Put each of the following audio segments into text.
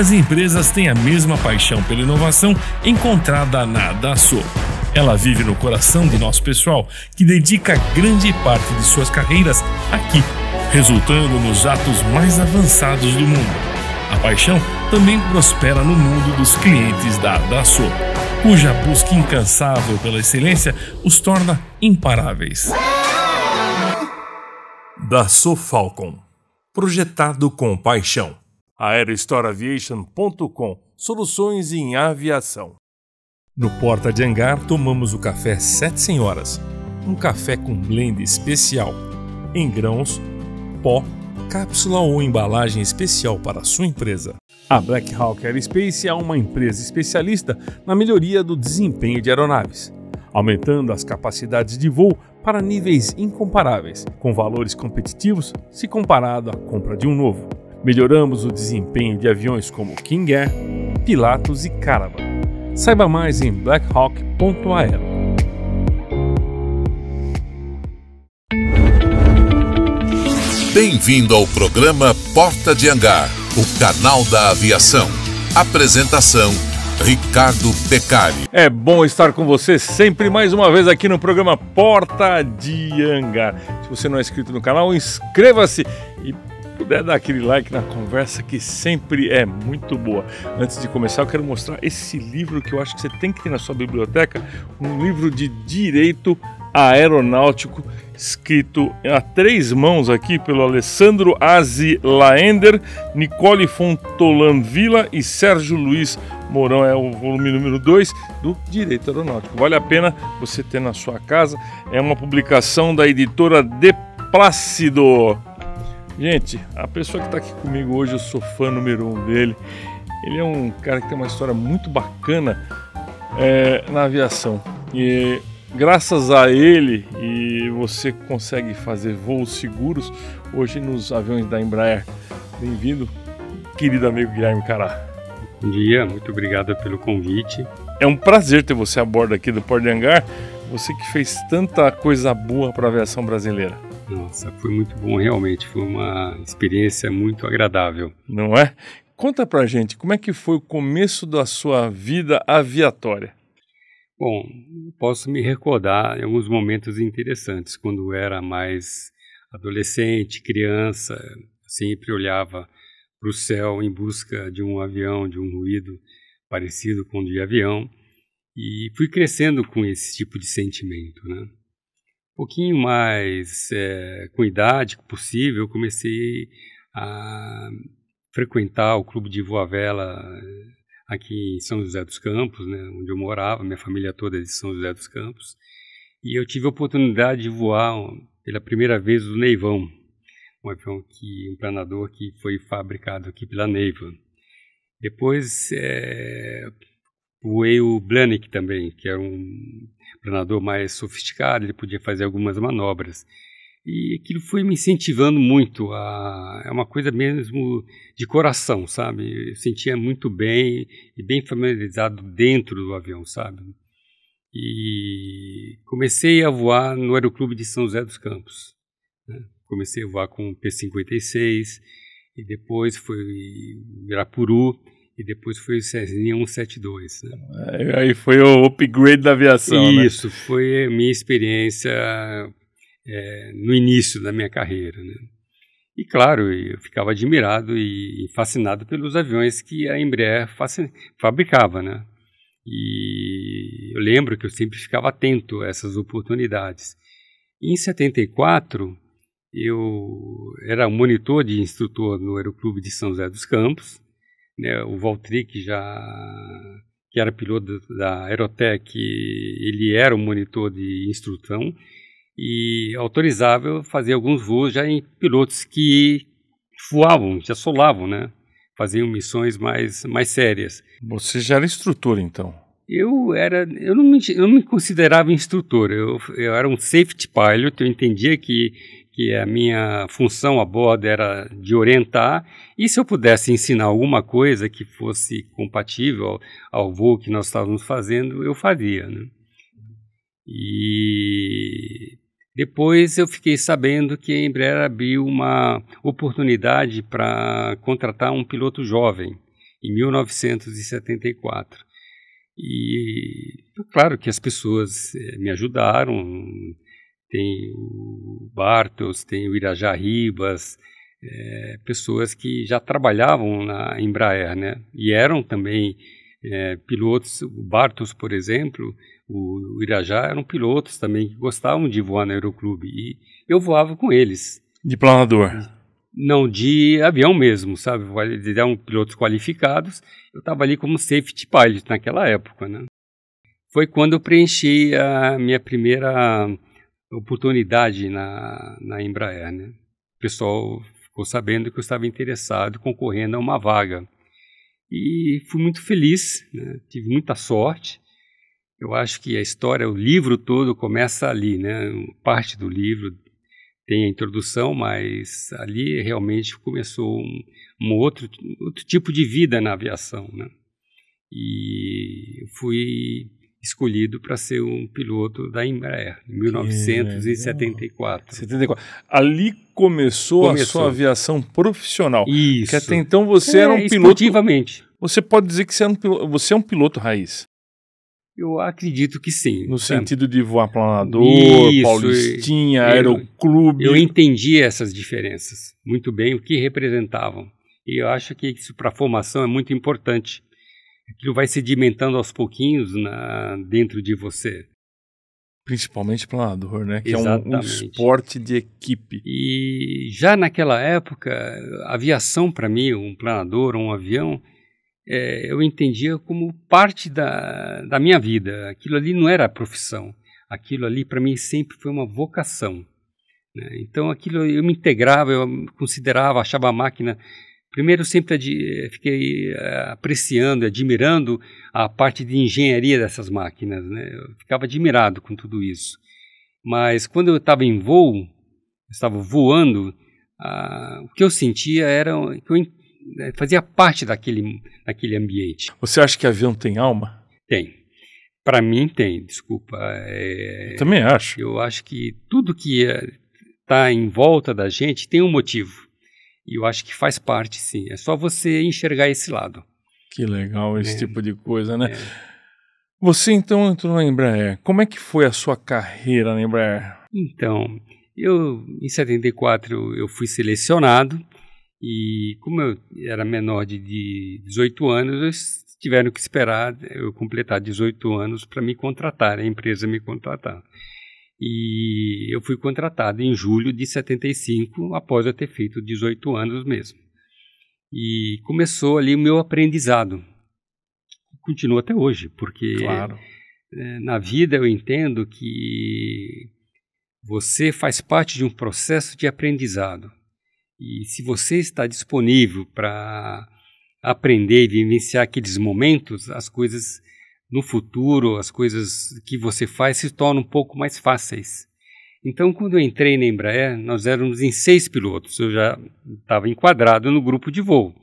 poucas empresas têm a mesma paixão pela inovação encontrada na Dassault. Ela vive no coração de nosso pessoal, que dedica grande parte de suas carreiras aqui, resultando nos atos mais avançados do mundo. A paixão também prospera no mundo dos clientes da Dassault, cuja busca incansável pela excelência os torna imparáveis. Dassault Falcon Projetado com paixão aerostoraviation.com Soluções em aviação. No Porta de Hangar tomamos o café Sete Senhoras, um café com blend especial em grãos, pó, cápsula ou embalagem especial para a sua empresa. A Black Hawk Aerospace é uma empresa especialista na melhoria do desempenho de aeronaves, aumentando as capacidades de voo para níveis incomparáveis, com valores competitivos se comparado à compra de um novo. Melhoramos o desempenho de aviões como King Air, Pilatus e Caravan. Saiba mais em blackhawk.aero. Bem-vindo ao programa Porta de Hangar, o canal da aviação. Apresentação Ricardo Pecari. É bom estar com você sempre mais uma vez aqui no programa Porta de Hangar. Se você não é inscrito no canal, inscreva-se e puder dar aquele like na conversa que sempre é muito boa. Antes de começar, eu quero mostrar esse livro que eu acho que você tem que ter na sua biblioteca, um livro de direito aeronáutico escrito a três mãos aqui pelo Alessandro Azi Laender, Nicole Fontolan Villa e Sérgio Luiz Mourão é o volume número 2 do Direito Aeronáutico. Vale a pena você ter na sua casa. É uma publicação da editora De Plácido. Gente, a pessoa que está aqui comigo hoje, eu sou fã número um dele. Ele é um cara que tem uma história muito bacana é, na aviação. E graças a ele e você consegue fazer voos seguros hoje nos aviões da Embraer. Bem-vindo, querido amigo Guilherme Cará. Bom dia, muito obrigado pelo convite. É um prazer ter você a bordo aqui do Porto de Hangar, você que fez tanta coisa boa para a aviação brasileira. Nossa, foi muito bom realmente, foi uma experiência muito agradável. Não é? Conta pra gente, como é que foi o começo da sua vida aviatória? Bom, posso me recordar em alguns momentos interessantes, quando era mais adolescente, criança, sempre olhava para o céu em busca de um avião, de um ruído parecido com o de avião, e fui crescendo com esse tipo de sentimento, né? pouquinho mais é, com idade possível, eu comecei a frequentar o clube de Voavela aqui em São José dos Campos, né, onde eu morava, minha família toda é de São José dos Campos, e eu tive a oportunidade de voar pela primeira vez o Neivão, um avião que um planador que foi fabricado aqui pela Neiva. Depois, é, o Eil Blanik também, que era é um planador mais sofisticado, ele podia fazer algumas manobras. E aquilo foi me incentivando muito, a, é uma coisa mesmo de coração, sabe? Eu sentia muito bem e bem familiarizado dentro do avião, sabe? E comecei a voar no Aeroclube de São José dos Campos. Né? Comecei a voar com o P-56 e depois foi o Irapuru e depois foi o Cessna 172. Né? É, aí foi o upgrade da aviação. Né? Isso, né? foi a minha experiência é, no início da minha carreira. Né? E claro, eu ficava admirado e fascinado pelos aviões que a Embraer fabricava. Né? E eu lembro que eu sempre ficava atento a essas oportunidades. Em 74, eu era monitor de instrutor no Aeroclube de São José dos Campos né, o Valtri, que já que era piloto da Aerotech, ele era o um monitor de instrução e autorizava fazer alguns voos já em pilotos que voavam, já solavam, né? Faziam missões mais, mais sérias. Você já era instrutor, então? Eu era, eu não me, eu não me considerava instrutor, eu, eu era um safety pilot, eu entendia que que a minha função a bordo era de orientar, e se eu pudesse ensinar alguma coisa que fosse compatível ao, ao voo que nós estávamos fazendo, eu faria. Né? E depois eu fiquei sabendo que a Embraer abriu uma oportunidade para contratar um piloto jovem, em 1974. E claro que as pessoas eh, me ajudaram, tem o Bartos, tem o Irajá Ribas, é, pessoas que já trabalhavam na Embraer, né? E eram também é, pilotos, o Bartos, por exemplo, o Irajá eram pilotos também que gostavam de voar no aeroclube e eu voava com eles. De planador? Não, de avião mesmo, sabe? Eles eram pilotos qualificados, eu estava ali como safety pilot naquela época, né? Foi quando eu preenchi a minha primeira oportunidade na, na Embraer. Né? O pessoal ficou sabendo que eu estava interessado, concorrendo a uma vaga. E fui muito feliz, né? tive muita sorte. Eu acho que a história, o livro todo começa ali, né? Parte do livro tem a introdução, mas ali realmente começou um, um outro, outro tipo de vida na aviação, né? E fui escolhido para ser um piloto da Embraer, em 1974. 74. Ali começou, começou, a sua aviação profissional. Isso. Que até então você é, era um piloto. Você pode dizer que você é um piloto, você é um piloto raiz. Eu acredito que sim. No sentido de voar planador, Isso, paulistinha, eu, aeroclube. Eu entendi essas diferenças muito bem, o que representavam. E eu acho que isso para a formação é muito importante aquilo vai sedimentando aos pouquinhos na, dentro de você. Principalmente planador, né? Que Exatamente. é um, um esporte de equipe. E já naquela época, aviação para mim, um planador, um avião, é, eu entendia como parte da, da minha vida. Aquilo ali não era profissão. Aquilo ali para mim sempre foi uma vocação. Né? Então aquilo eu me integrava, eu considerava, achava a máquina Primeiro, sempre eh, fiquei eh, apreciando, admirando a parte de engenharia dessas máquinas. Né? Eu ficava admirado com tudo isso. Mas quando eu estava em voo, estava voando, o que eu sentia era que eu né, fazia parte daquele, daquele ambiente. Você acha que avião tem alma? Tem. Para mim tem, desculpa. É, eu também acho. Eu acho que tudo que está eh, em volta da gente tem um motivo. E eu acho que faz parte, sim. É só você enxergar esse lado. Que legal esse é. tipo de coisa, né? É. Você então entrou na Embraer. Como é que foi a sua carreira na Embraer? Então, eu em 74 eu fui selecionado e como eu era menor de, de 18 anos, eles tiveram que esperar eu completar 18 anos para me contratar, a empresa me contratar. E eu fui contratado em julho de 75, após eu ter feito 18 anos mesmo. E começou ali o meu aprendizado. Continua até hoje, porque claro. Eh, na vida eu entendo que você faz parte de um processo de aprendizado. E se você está disponível para aprender e vivenciar aqueles momentos, as coisas no futuro as coisas que você faz se tornam um pouco mais fáceis. Então, quando eu entrei na Embraer, nós éramos em seis pilotos. Eu já estava enquadrado no grupo de voo.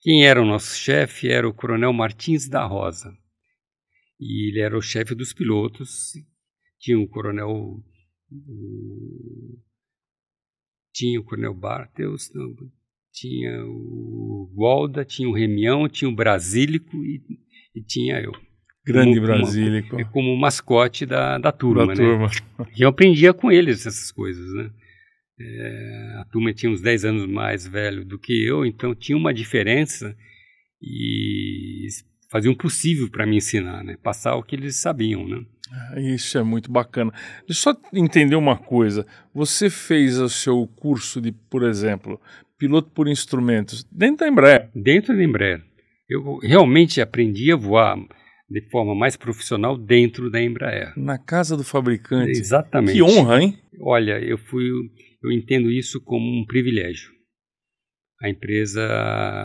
Quem era o nosso chefe era o Coronel Martins da Rosa. E ele era o chefe dos pilotos. Tinha o Coronel. Tinha o Coronel Bartels, não, tinha o Golda, tinha o Remião, tinha o Brasílico e, e tinha eu. Grande como, Brasílico. É como, como mascote da, da turma, da né? turma. E eu aprendia com eles essas coisas, né? É, a turma tinha uns 10 anos mais velho do que eu, então tinha uma diferença e fazia o possível para me ensinar, né? Passar o que eles sabiam, né? Ah, isso é muito bacana. Deixa eu só entender uma coisa. Você fez o seu curso de, por exemplo, piloto por instrumentos dentro da Embraer? Dentro da Embraer. Eu realmente aprendi a voar de forma mais profissional dentro da Embraer. Na casa do fabricante. Exatamente. Que honra, hein? Olha, eu fui, eu entendo isso como um privilégio. A empresa,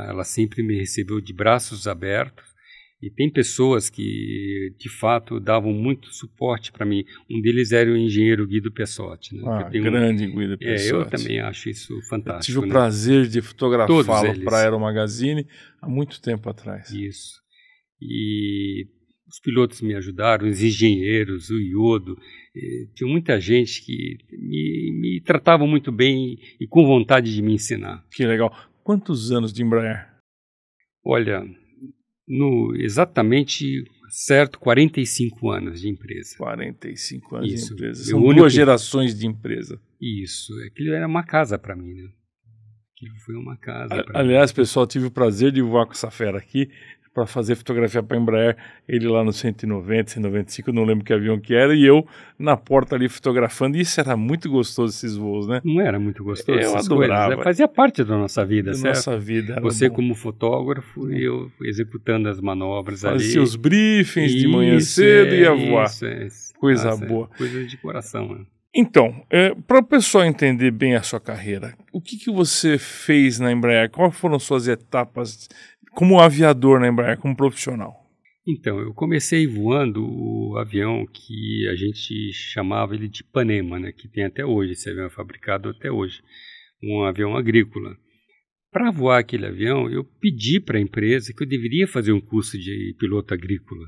ela sempre me recebeu de braços abertos e tem pessoas que, de fato, davam muito suporte para mim. Um deles era o engenheiro Guido Pessotti. Né? Ah, grande um... Guido Pessotti. É, eu também acho isso fantástico. Eu tive né? o prazer de fotografá-lo para a Aero Magazine há muito tempo atrás. Isso. E os pilotos me ajudaram, os engenheiros, o iodo, eh, tinha muita gente que me, me tratava muito bem e, e com vontade de me ensinar. Que legal. Quantos anos de Embraer? Olha, no exatamente certo 45 anos de empresa. 45 anos Isso. de empresa. São Meu duas único... gerações de empresa. Isso, aquilo era uma casa para mim, né? Aquilo foi uma casa. A, aliás, mim. pessoal, tive o prazer de voar com essa fera aqui para fazer fotografia para Embraer, ele lá no 190, 195, não lembro que avião que era, e eu na porta ali fotografando. Isso era muito gostoso esses voos, né? Não era muito gostoso. Eu adorava. Coisas, né? Fazia parte da nossa vida, da Nossa vida. Você bom. como fotógrafo e eu executando as manobras Fazia ali. Fazia os briefings isso, de manhã cedo é, e ia é, voar. Isso, é, coisa nossa, é, boa. Coisa de coração, né? Então, é, para o pessoal entender bem a sua carreira, o que, que você fez na Embraer? Quais foram suas etapas como aviador na Embraer, como profissional? Então, eu comecei voando o avião que a gente chamava ele de Panema, né, que tem até hoje, esse avião é fabricado até hoje, um avião agrícola. Para voar aquele avião, eu pedi para a empresa que eu deveria fazer um curso de piloto agrícola.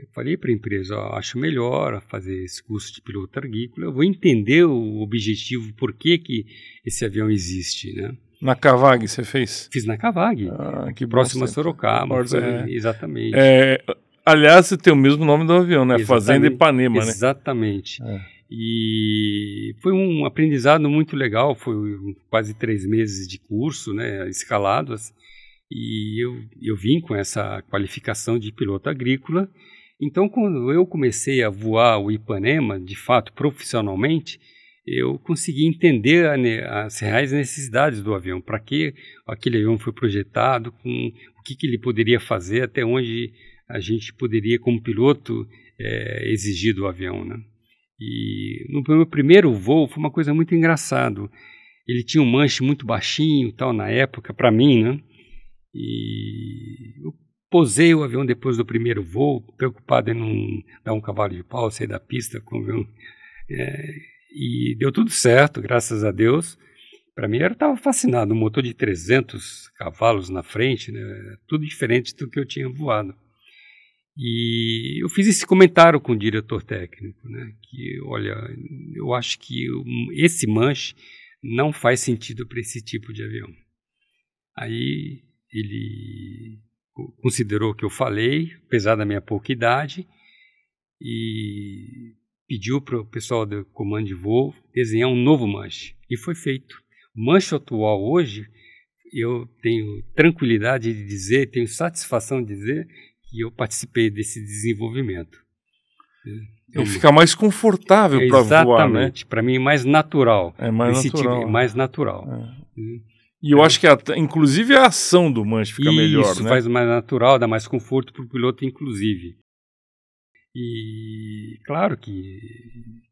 Eu falei para a empresa, acho melhor fazer esse curso de piloto agrícola, eu vou entender o objetivo, por que, que esse avião existe, né? Na Cavag você fez? Fiz na Cavag. Ah, que próximo a Sorocaba. É, exatamente. É, aliás, você tem o mesmo nome do avião, né? Exatamente, Fazenda Ipanema, exatamente. né? Exatamente. É. E foi um aprendizado muito legal, foi quase três meses de curso, né, escalado, e eu, eu vim com essa qualificação de piloto agrícola. Então, quando eu comecei a voar o Ipanema, de fato, profissionalmente, eu consegui entender a, as reais necessidades do avião, para que aquele avião foi projetado, com o que, que, ele poderia fazer, até onde a gente poderia, como piloto, é, exigir do avião. Né? E no meu primeiro voo foi uma coisa muito engraçada. Ele tinha um manche muito baixinho, tal na época, para mim, né? E eu posei o avião depois do primeiro voo, preocupado em não dar um cavalo de pau, sair da pista com o avião. É, e deu tudo certo, graças a Deus. Para mim, eu estava fascinado. Um motor de 300 cavalos na frente, né? tudo diferente do que eu tinha voado. E eu fiz esse comentário com o diretor técnico, né? que, olha, eu acho que esse manche não faz sentido para esse tipo de avião. Aí ele considerou o que eu falei, apesar da minha pouca idade, e pediu para o pessoal do comando de voo desenhar um novo manche. E foi feito. O manche atual hoje, eu tenho tranquilidade de dizer, tenho satisfação de dizer que eu participei desse desenvolvimento. É, ele é fica mais confortável é para voar, né? Exatamente, para mim é mais natural. É mais natural. Tipo, mais natural. É. E eu acho que, a, inclusive, a ação do manche fica Isso, melhor, né? Isso, faz mais natural, dá mais conforto para o piloto, inclusive. E claro que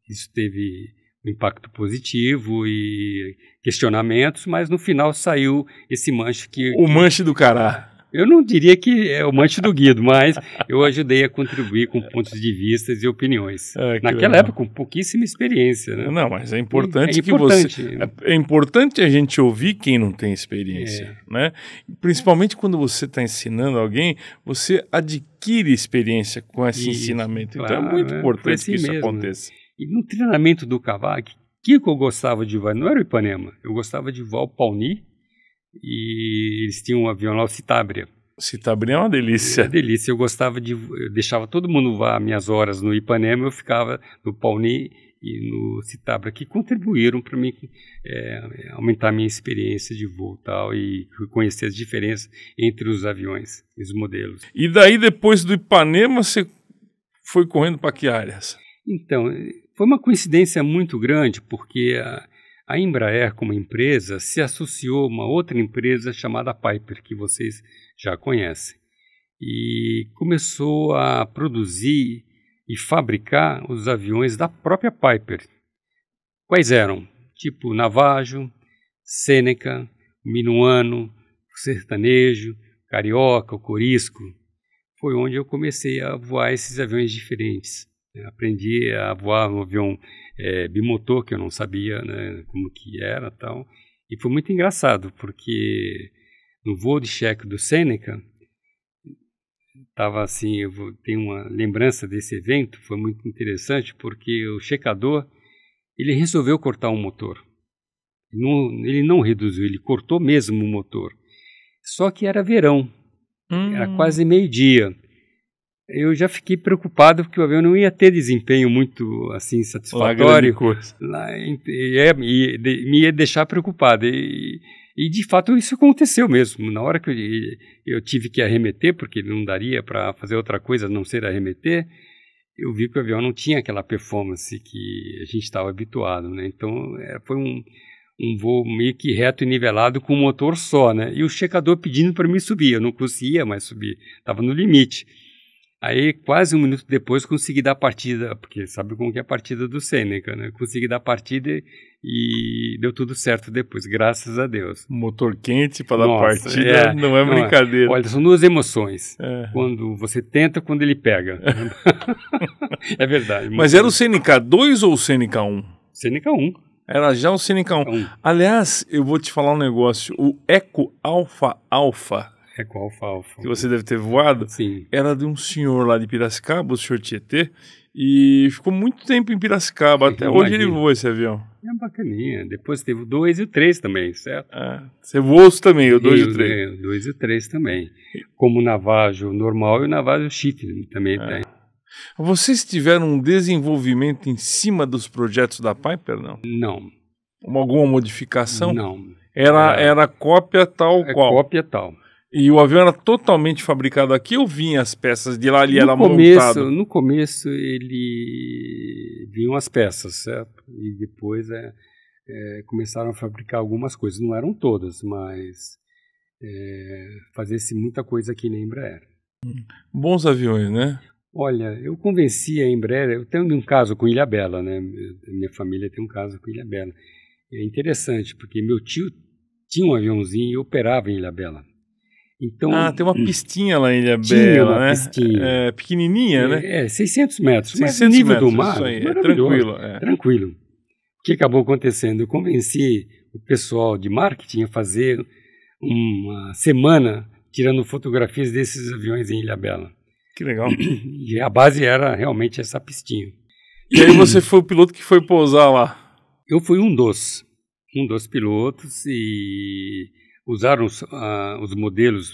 isso teve um impacto positivo e questionamentos, mas no final saiu esse manche que. O manche do cará. Eu não diria que é o manche do Guido, mas eu ajudei a contribuir com pontos de vista e opiniões. É, Naquela legal. época, com pouquíssima experiência. Né? Não, mas é importante, é, é importante. que você. É, é, importante a gente ouvir quem não tem experiência. É. Né? Principalmente quando você está ensinando alguém, você adquire experiência com esse Isso, ensinamento. Claro, então é muito é, importante assim que isso mesmo. aconteça. E no treinamento do Cavac, o que eu gostava de Val não era o Ipanema, eu gostava de Val Pauni e eles tinham um avião lá, o Citabria. Citabria é uma delícia. É uma delícia. Eu gostava de. Eu deixava todo mundo vá minhas horas no Ipanema, eu ficava no Pauni e no Citabria que contribuíram para mim é, aumentar a minha experiência de voo tal, e conhecer as diferenças entre os aviões e os modelos. E daí, depois do Ipanema, você foi correndo para que áreas? Então, foi uma coincidência muito grande, porque. A, a Embraer, como empresa, se associou a uma outra empresa chamada Piper, que vocês já conhecem, e começou a produzir e fabricar os aviões da própria Piper. Quais eram? Tipo Navajo, Seneca, Minuano, Sertanejo, Carioca, o Corisco. Foi onde eu comecei a voar esses aviões diferentes. É, aprendi a voar no avião é, bimotor, que eu não sabia né, como que era tal. E foi muito engraçado, porque no voo de cheque do Seneca, estava assim, eu vou, tenho uma lembrança desse evento, foi muito interessante, porque o checador, ele resolveu cortar um motor. Não, ele não reduziu, ele cortou mesmo o motor. Só que era verão, hum. era quase meio-dia eu já fiquei preocupado porque o avião não ia ter desempenho muito assim satisfatório lá, e, é, me ia deixar preocupado e, e, de fato isso aconteceu mesmo na hora que eu, eu tive que arremeter porque não daria para fazer outra coisa a não ser arremeter eu vi que o avião não tinha aquela performance que a gente estava habituado né? então é, foi um um voo meio que reto e nivelado com um motor só, né? E o checador pedindo para mim subir, eu não conseguia mais subir, estava no limite. Aí, quase um minuto depois, consegui dar partida, porque sabe como que é a partida do Seneca, né? Consegui dar partida e deu tudo certo depois, graças a Deus. Motor quente para dar partida é, não é não é. brincadeira. É. Olha, são duas emoções. É. Quando você tenta, quando ele pega. é verdade. Mas era o Seneca 2 ou o Seneca 1? Seneca 1. Era já o Seneca 1. 1. Aliás, eu vou te falar um negócio. O Eco Alpha Alpha é com alfalfa. Que você deve ter voado. Sim. Era de um senhor lá de Piracicaba, o senhor Tietê, e ficou muito tempo em Piracicaba. Eu Até imagino. hoje ele voou esse avião. É bacaninha. Depois teve o 2 e o 3 também, certo? Ah, você voou também, o 2 e o 3. É, o 2 e o 3 também. Como o navajo normal e o navajo chique também é. tem. Vocês tiveram um desenvolvimento em cima dos projetos da Piper, não? Não. Alguma modificação? Não. Era, era cópia tal é qual? Cópia tal. E o avião era totalmente fabricado aqui ou vinha as peças de lá ali era começo, montado? No começo ele vinham as peças, certo? E depois é, é, começaram a fabricar algumas coisas. Não eram todas, mas é, fazia-se muita coisa aqui na Embraer. Bons aviões, né? Olha, eu convenci a Embraer, eu tenho um caso com Ilha Bela, né? Minha família tem um caso com Ilha Bela. É interessante, porque meu tio tinha um aviãozinho e operava em Ilha Bela. Então, ah, tem uma hum. pistinha lá em Ilha Bela, né? Pistinha. É, pequenininha, né? É, 600 é, metros. 600 mas nível metros, do mar, aí, é tranquilo. É. Tranquilo. O que acabou acontecendo? Eu convenci o pessoal de marketing a fazer uma semana tirando fotografias desses aviões em Ilha Bela. Que legal. E a base era realmente essa pistinha. E aí você foi o piloto que foi pousar lá? Eu fui um dos, um dos pilotos e usaram os, uh, os modelos,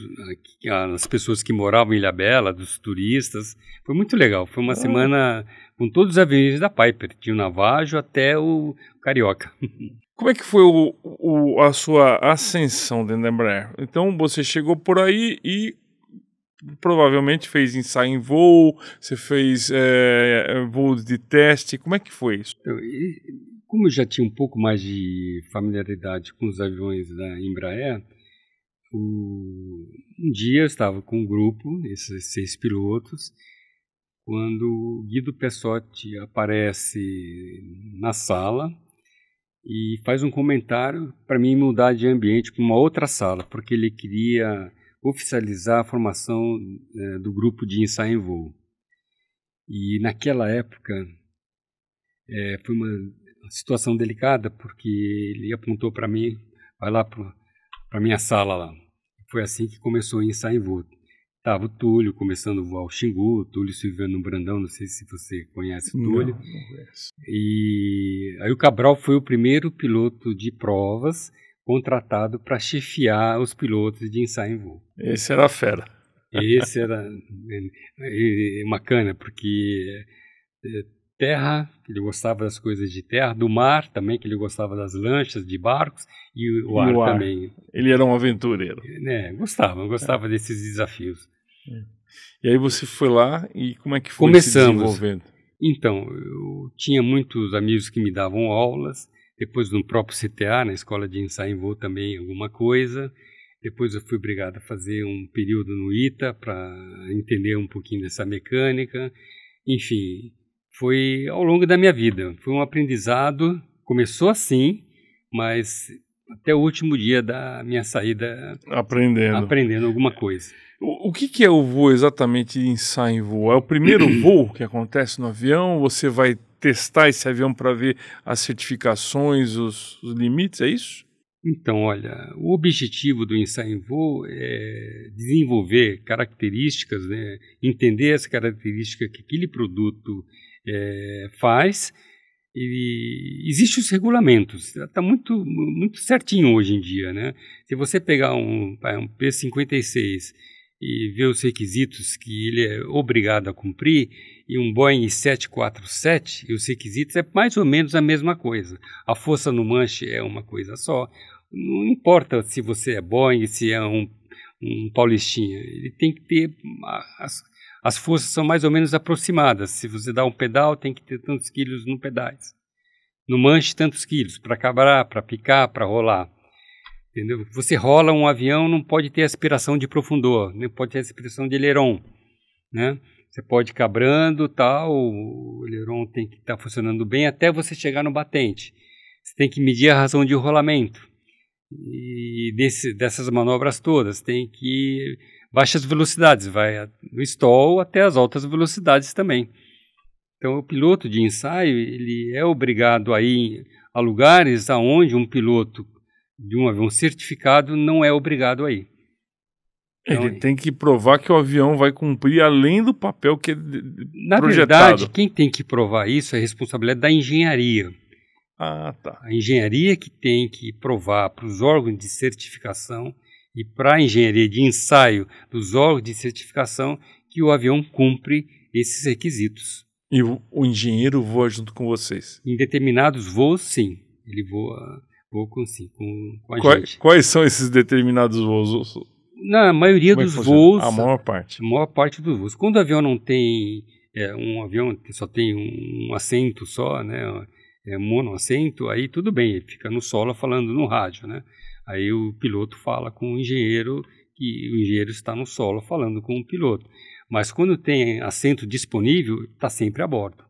ah, as pessoas que moravam em Ilha Bela, dos turistas. Foi muito legal. Foi uma ah. semana com todos os aviões da Piper, de o Navajo até o Carioca. Como é que foi o, o, a sua ascensão dentro da Embraer? Então, você chegou por aí e provavelmente fez ensaio em voo, você fez é, eh, voos de teste. Como é que foi isso? Então, como eu já tinha um pouco mais de familiaridade com os aviões da Embraer, o, um dia eu estava com um grupo, esses seis pilotos, quando o Guido Pessotti aparece na sala e faz um comentário para mim mudar de ambiente para uma outra sala, porque ele queria oficializar a formação eh, do grupo de ensaio em voo. E naquela época, é, foi uma situação delicada, porque ele apontou para mim, vai lá para minha sala lá. Foi assim que começou a ensaiar em voo. Tava o Túlio começando a voar o Xingu, o Túlio Silviano Brandão, não sei se você conhece o Túlio. Não, não conheço. E aí o Cabral foi o primeiro piloto de provas contratado para chefiar os pilotos de ensaio em voo. Esse era a fera. Esse era bacana, porque eh, terra, que ele gostava das coisas de terra, do mar também, que ele gostava das lanchas, de barcos, e o, e ar, o ar, também. Ele era um aventureiro. É, gostava, gostava é. desses desafios. É. E aí você foi lá e como é que foi Começamos. se desenvolvendo? Então, eu tinha muitos amigos que me davam aulas, depois no próprio CTA, na escola de ensaio em voo também alguma coisa, depois eu fui obrigado a fazer um período no ITA para entender um pouquinho dessa mecânica, enfim, foi ao longo da minha vida. Foi um aprendizado, começou assim, mas até o último dia da minha saída aprendendo, aprendendo alguma coisa. O, que, que, é o voo exatamente ensaio em voo? É o primeiro voo que acontece no avião? Você vai testar esse avião para ver as certificações, os, os, limites, é isso? Então, olha, o objetivo do ensaio em voo é desenvolver características, né, entender as características que aquele produto é, faz. E existem os regulamentos, está muito, muito certinho hoje em dia. Né? Se você pegar um, um P-56 e ver os requisitos que ele é obrigado a cumprir, e um Boeing 747, e os requisitos é mais ou menos a mesma coisa. A força no manche é uma coisa só. Não importa se você é Boeing, se é um, um Paulistinha, ele tem que ter as, as forças são mais ou menos aproximadas. Se você dá um pedal, tem que ter tantos quilos no pedais. No manche, tantos quilos para cabrar, para picar, para rolar. Entendeu? Você rola um avião, não pode ter aspiração de profundor, não pode ter aspiração de aileron, né? Você pode ir cabrando, tal, o aileron tem que estar tá funcionando bem até você chegar no batente. Você tem que medir a razão de rolamento e desse, dessas manobras todas. Tem que baixas velocidades, vai do stall até as altas velocidades também. Então, o piloto de ensaio ele é obrigado a ir a lugares aonde um piloto de um avião certificado não é obrigado a ir. Então, ele tem que provar que o avião vai cumprir além do papel que é na projetado. Na verdade, quem tem que provar isso é a responsabilidade da engenharia. Ah, tá. A engenharia que tem que provar para os órgãos de certificação e para a engenharia de ensaio dos órgãos de certificação que o avião cumpre esses requisitos. E o, o engenheiro voa junto com vocês? Em determinados voos, sim. Ele voa, voa com, sim, com, com a quais, gente. Quais são esses determinados voos? Na maioria é dos voos. A maior parte. A maior parte dos voos. Quando o avião não tem. É, um avião que só tem um, um assento só, né? É, monoassento, aí tudo bem, ele fica no solo falando no rádio, né? Aí o piloto fala com o engenheiro e o engenheiro está no solo falando com o piloto. Mas quando tem assento disponível, está sempre a bordo.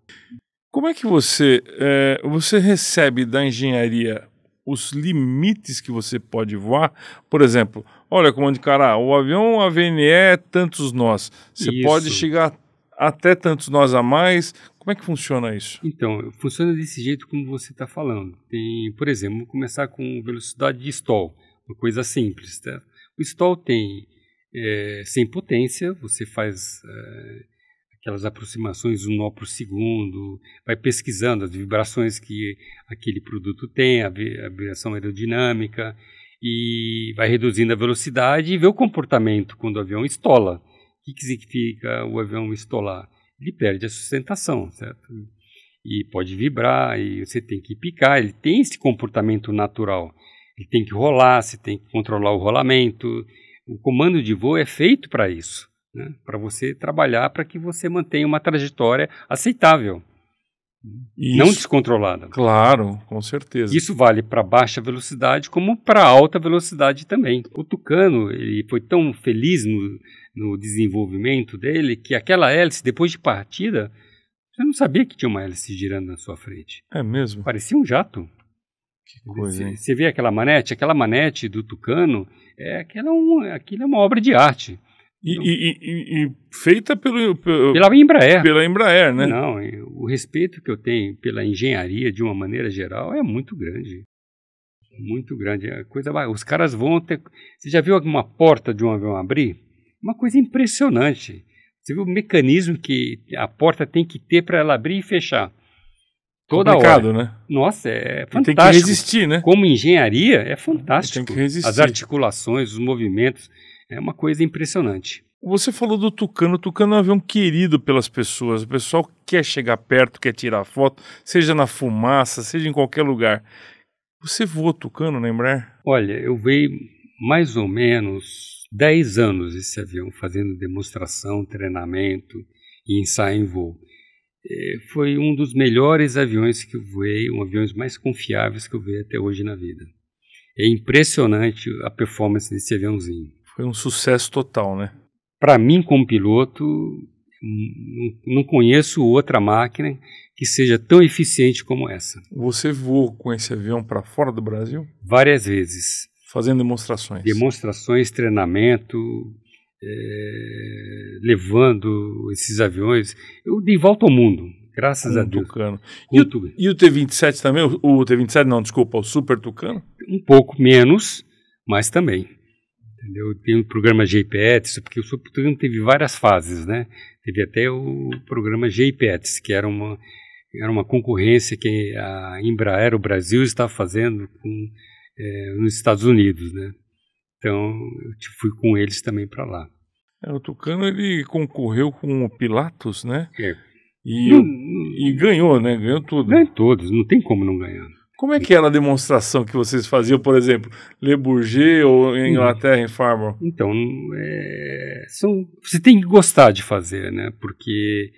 Como é que você, é, você recebe da engenharia os limites que você pode voar. Por exemplo, olha, comando é de cara, o avião AVNE é tantos nós. Você Isso. pode chegar a até tantos nós a mais. Como é que funciona isso? Então, funciona desse jeito como você está falando. Tem, por exemplo, vamos começar com velocidade de stall, uma coisa simples. Tá? O stall tem é, sem potência, você faz é, aquelas aproximações um nó por segundo, vai pesquisando as vibrações que aquele produto tem, a vibração aerodinâmica, e vai reduzindo a velocidade e vê o comportamento quando o avião estola. O que significa o avião estolar? Ele perde a sustentação, certo? E pode vibrar, e você tem que picar, ele tem esse comportamento natural. Ele tem que rolar, você tem que controlar o rolamento. O comando de voo é feito para isso, né? para você trabalhar para que você mantenha uma trajetória aceitável. Isso, não descontrolada. Claro, com certeza. Isso vale para baixa velocidade como para alta velocidade também. O Tucano ele foi tão feliz no, no desenvolvimento dele que aquela hélice, depois de partida, você não sabia que tinha uma hélice girando na sua frente. É mesmo? Parecia um jato. Que coisa, Você vê aquela manete? Aquela manete do Tucano, é, aquela é um, aquilo é uma obra de arte. E, e, e, feita pelo, pelo, pela Embraer. Pela Embraer, né? Não, o respeito que eu tenho pela engenharia de uma maneira geral é muito grande. Muito grande. A é coisa, os caras vão até. Você já viu alguma porta de um avião abrir? Uma coisa impressionante. Você viu o mecanismo que a porta tem que ter para ela abrir e fechar? Toda Complicado, hora. né? Nossa, é fantástico. Tem que resistir, né? Como engenharia, é fantástico. Tem que resistir. As articulações, os movimentos. É uma coisa impressionante. Você falou do Tucano. O Tucano é um avião querido pelas pessoas. O pessoal quer chegar perto, quer tirar foto, seja na fumaça, seja em qualquer lugar. Você voou Tucano, lembrar? Olha, eu veio mais ou menos 10 anos esse avião, fazendo demonstração, treinamento e ensaio em voo. É, foi um dos melhores aviões que eu voei, um aviões mais confiáveis que eu voei até hoje na vida. É impressionante a performance desse aviãozinho. Foi um sucesso total, né? Para mim, como piloto, não conheço outra máquina que seja tão eficiente como essa. Você voou com esse avião para fora do Brasil? Várias vezes. Fazendo demonstrações? Demonstrações, treinamento, é, levando esses aviões. Eu dei volta ao mundo, graças um a Deus. Tucano. E o, e o T-27 também? O, o T-27 não, desculpa, o Super Tucano? Um pouco menos, mas também. Entendeu? Tem o programa programa pets porque o Subtran teve várias fases, né? Teve até o programa J-Pets que era uma, era uma concorrência que a Embraer, o Brasil, estava fazendo com, é, nos Estados Unidos, né? Então, eu fui com eles também para lá. É, o Tucano, ele concorreu com o Pilatos, né? É. E, não, e ganhou, né? Ganhou tudo. Ganhou todos, não tem como não ganhar. Né? Como é que era a demonstração que vocês faziam, por exemplo, Le Bourget ou em hum. Inglaterra, em Farmer? Então, é, são, você tem que gostar de fazer, né? Porque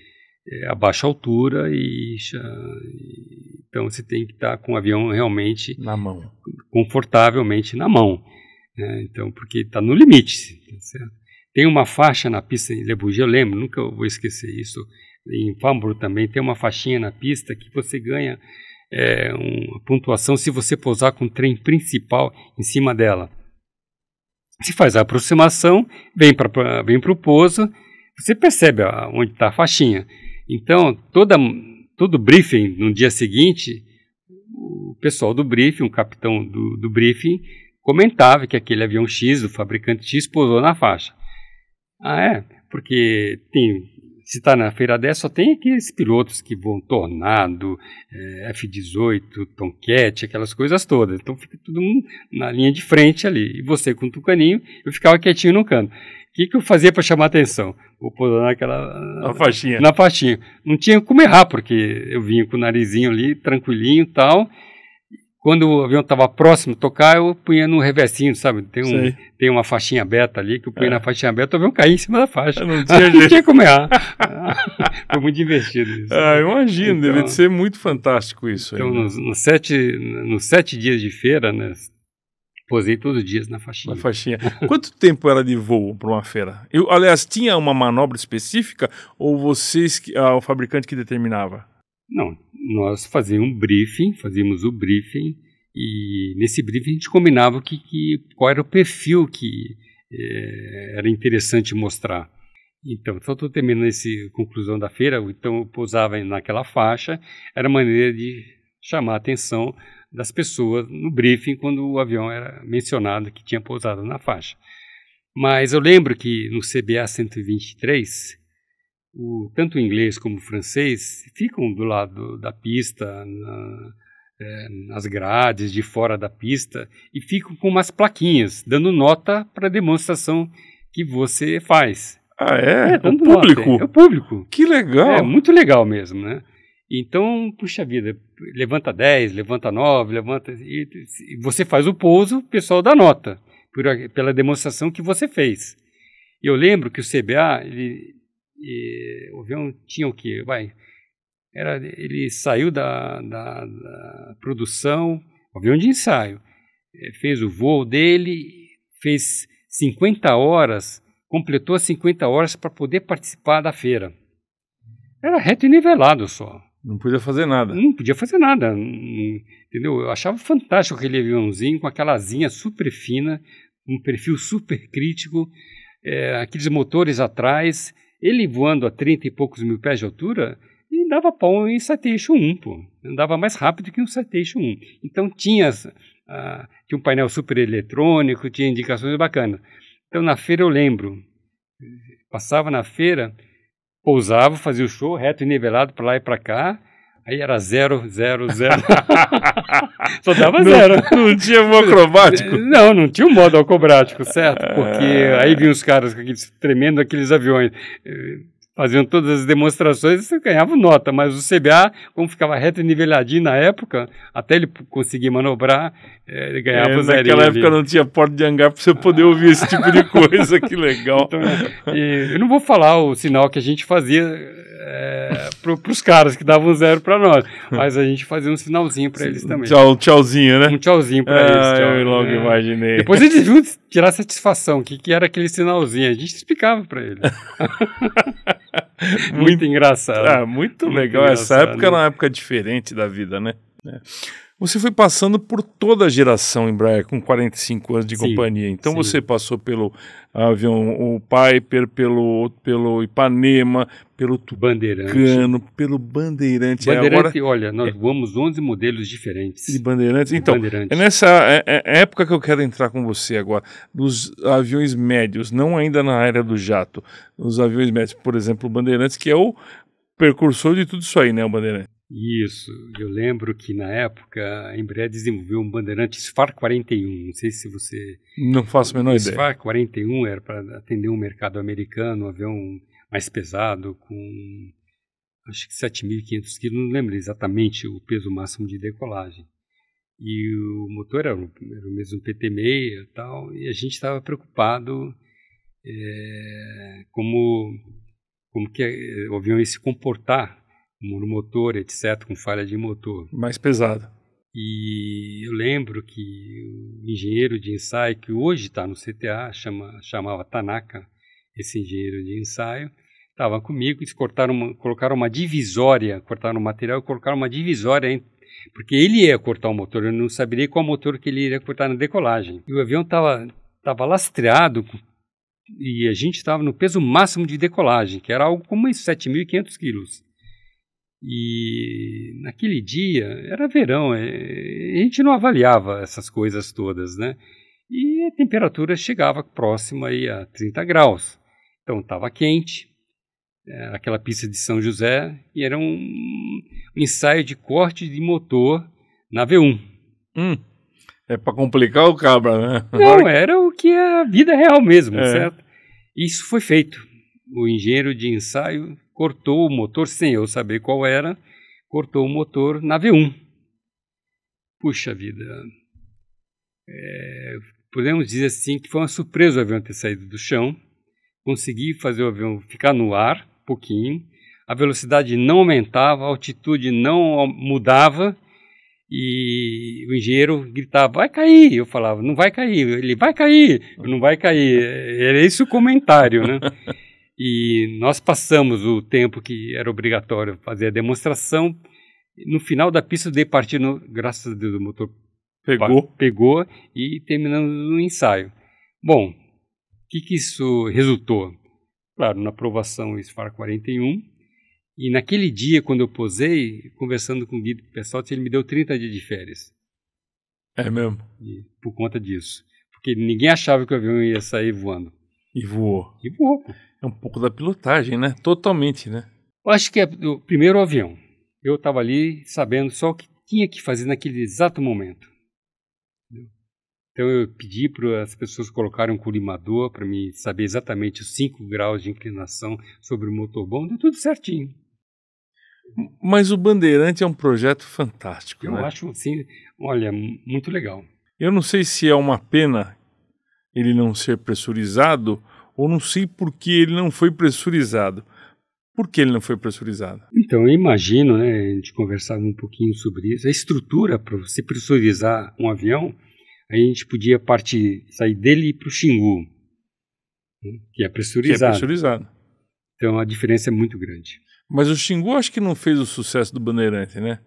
é a baixa altura e, então você tem que estar tá com o avião realmente na mão, confortavelmente na mão. Né? Então, porque está no limite. Tá tem uma faixa na pista em Le Bourget, eu lembro, nunca vou esquecer isso. Em Farmer também tem uma faixinha na pista que você ganha é, uma pontuação se você pousar com o trem principal em cima dela. Se faz a aproximação, vem para vem o pouso, você percebe ó, onde está a faixinha. Então, toda, todo briefing no dia seguinte, o pessoal do briefing, o capitão do, do briefing, comentava que aquele avião X, do fabricante X, pousou na faixa. Ah, é? Porque tem se está na feira 10, só tem aqueles pilotos que vão Tornado, é, F-18, Tomcat, aquelas coisas todas. Então fica todo mundo na linha de frente ali. E você com o tucaninho, eu ficava quietinho no canto. O que, que eu fazia para chamar atenção? Vou pôr naquela. Na faixinha. Na faixinha. Não tinha como errar, porque eu vinha com o narizinho ali, tranquilinho e tal quando o avião estava próximo tocar, eu punha no reversinho, sabe? Tem, um, tem uma faixinha aberta ali, que eu punha é. na faixinha aberta, o avião caía em cima da faixa. Não tinha, não tinha como errar. Foi muito divertido isso. Ah, imagino, então, deve ser muito fantástico isso. Então, né? nos, nos, sete, nos sete dias de feira, né? Posei todos os dias na faixinha. Na faixinha. Quanto tempo era de voo para uma feira? Eu, aliás, tinha uma manobra específica ou vocês, ah, o fabricante que determinava? Não, nós fazíamos um briefing, fazíamos o briefing e nesse briefing a gente combinava que, que qual era o perfil que é, era interessante mostrar. Então, só então, estou terminando essa conclusão da feira, então eu pousava naquela faixa, era maneira de chamar a atenção das pessoas no briefing quando o avião era mencionado que tinha pousado na faixa. Mas eu lembro que no CBA 123, o, tanto o inglês como o francês ficam do lado da pista, na, é, nas grades, de fora da pista, e ficam com umas plaquinhas, dando nota para a demonstração que você faz. Ah, é? é, é o público? Nota, é, é o público. Que legal! É, muito legal mesmo, né? Então, puxa vida, levanta 10, levanta 9, levanta... E, e você faz o pouso, o pessoal dá nota por, pela demonstração que você fez. Eu lembro que o CBA, ele, e o avião tinha o quê? Vai, era, ele saiu da, da, da produção, avião de ensaio, fez o voo dele, fez 50 horas, completou 50 horas para poder participar da feira. Era reto e nivelado só. Não podia fazer nada. Não podia fazer nada. Hum, entendeu? Eu achava fantástico aquele aviãozinho com aquela asinha super fina, um perfil super crítico, é, aqueles motores atrás, ele voando a 30 e poucos mil pés de altura, ele dava pau em Citation 1, pô. Andava mais rápido que um Citation 1. Então tinha, ah, tinha um painel super eletrônico, tinha indicações bacanas. Então na feira eu lembro, passava na feira, pousava, fazia o show reto e nivelado para lá e para cá, Aí era zero, zero, zero. Só dava zero. Não tinha um acrobático? Não, não tinha um modo acrobático, certo? É. Porque aí vinham os caras com aqueles, tremendo aqueles aviões. Eh, faziam todas as demonstrações e você ganhava nota, mas o CBA, como ficava reto e niveladinho na época, até ele conseguir manobrar, eh, ele ganhava é, zero. Naquela época não tinha porta de hangar para você poder ah. ouvir esse tipo de coisa, que legal. Então, é, e, eu não vou falar o sinal que a gente fazia é, pro, pros caras que davam zero para nós. Mas a gente fazia um sinalzinho para eles também. Tchau, tchauzinho, né? Um tchauzinho para ah, eles. Tchau, eu logo né? imaginei. Depois eles vinham tirar satisfação, o que, que era aquele sinalzinho. A gente explicava para eles. muito, muito, engraçado. Ah, muito, muito legal. Essa época era uma época diferente da vida, né? É. Você foi passando por toda a geração Embraer, com 45 anos de sim, companhia. Então sim. você passou pelo avião o Piper, pelo, pelo Ipanema, pelo Bandeirante. Cano, pelo Bandeirante. É, bandeirante, é, agora... olha, nós é voamos 11 modelos diferentes. De Bandeirante. Então, bandeirante. é nessa é, época que eu quero entrar com você agora, dos aviões médios, não ainda na área do jato, os aviões médios, por exemplo, o Bandeirante, que é o precursor de tudo isso aí, né, o Bandeirante? Isso, eu lembro que na época a Embraer desenvolveu um Bandeirante SFAR 41, não sei se você... Não faço a menor SFAR ideia. SFAR 41 era para atender um mercado americano, um avião mais pesado, com acho que 7.500 quilos, não lembro exatamente o peso máximo de decolagem. E o motor era, o, era o mesmo PT-6 e tal, e a gente estava preocupado é, como, como que eh, o avião ia se comportar no motor, etc., com falha de motor. Mais pesado. E eu lembro que o engenheiro de ensaio, que hoje está no CTA, chama, chamava Tanaka, esse engenheiro de ensaio, estava comigo, eles cortaram uma, colocaram uma divisória, cortaram o material e colocaram uma divisória porque ele ia cortar o motor, eu não saberia qual motor que ele iria cortar na decolagem. E o avião estava tava lastreado e a gente estava no peso máximo de decolagem, que era algo como 7.500 quilos. E naquele dia, era verão, é, a gente não avaliava essas coisas todas, né? E a temperatura chegava próxima aí a 30 graus. Então estava quente, era é, aquela pista de São José, e era um ensaio de corte de motor na V1. Hum, é para complicar o cabra, né? Não, era o que é a vida real mesmo, é. certo? Isso foi feito. O engenheiro de ensaio cortou o motor, sem eu saber qual era, cortou o motor na V1. Puxa vida. É, podemos dizer assim que foi uma surpresa o avião ter saído do chão consegui fazer o avião ficar no ar um pouquinho, a velocidade não aumentava, a altitude não mudava e o engenheiro gritava: vai cair! Eu falava: não vai cair, ele vai cair, não vai cair. Era esse o comentário, né? e nós passamos o tempo que era obrigatório fazer a demonstração. No final da pista, eu dei partido, graças a Deus, o motor pegou, pegou e terminamos o ensaio. Bom, que, que isso resultou? Claro, na aprovação do SFAR 41. E naquele dia, quando eu posei, conversando com o Guido Pessotti, ele me deu 30 dias de férias. É mesmo? E, por conta disso. Porque ninguém achava que o avião ia sair voando. E voou. E voou. É um pouco da pilotagem, né? Totalmente, né? Eu acho que é o primeiro avião. Eu estava ali sabendo só o que tinha que fazer naquele exato momento. Então eu pedi para as pessoas colocarem um colimador para me saber exatamente os 5 graus de inclinação sobre o bom. deu tudo certinho. Mas o Bandeirante é um projeto fantástico, eu né? Eu acho, assim, olha, muito legal. Eu não sei se é uma pena ele não ser pressurizado ou não sei por que ele não foi pressurizado. Por que ele não foi pressurizado? Então, eu imagino, né, a gente conversava um pouquinho sobre isso, a estrutura para você pressurizar um avião Aí a gente podia partir, sair dele e para o Xingu, né, é que é pressurizado. Que é pressurizado. Então a diferença é muito grande. Mas o Xingu acho que não fez o sucesso do Bandeirante, né?